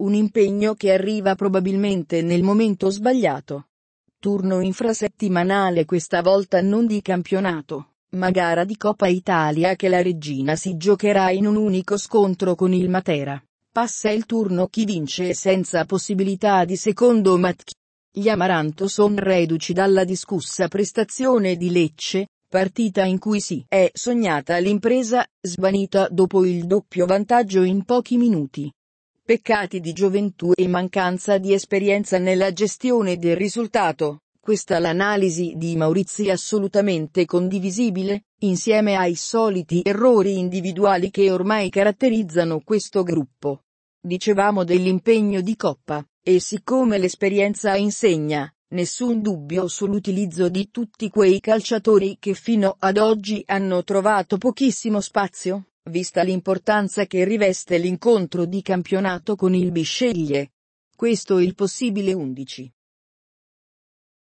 Un impegno che arriva probabilmente nel momento sbagliato. Turno infrasettimanale questa volta non di campionato, ma gara di Coppa Italia che la regina si giocherà in un unico scontro con il Matera. Passa il turno chi vince senza possibilità di secondo match. Gli Amaranto son reduci dalla discussa prestazione di Lecce, partita in cui si è sognata l'impresa, svanita dopo il doppio vantaggio in pochi minuti peccati di gioventù e mancanza di esperienza nella gestione del risultato. Questa l'analisi di Maurizi è assolutamente condivisibile, insieme ai soliti errori individuali che ormai caratterizzano questo gruppo. Dicevamo dell'impegno di coppa, e siccome l'esperienza insegna, nessun dubbio sull'utilizzo di tutti quei calciatori che fino ad oggi hanno trovato pochissimo spazio vista l'importanza che riveste l'incontro di campionato con il Bisceglie. Questo il possibile 11.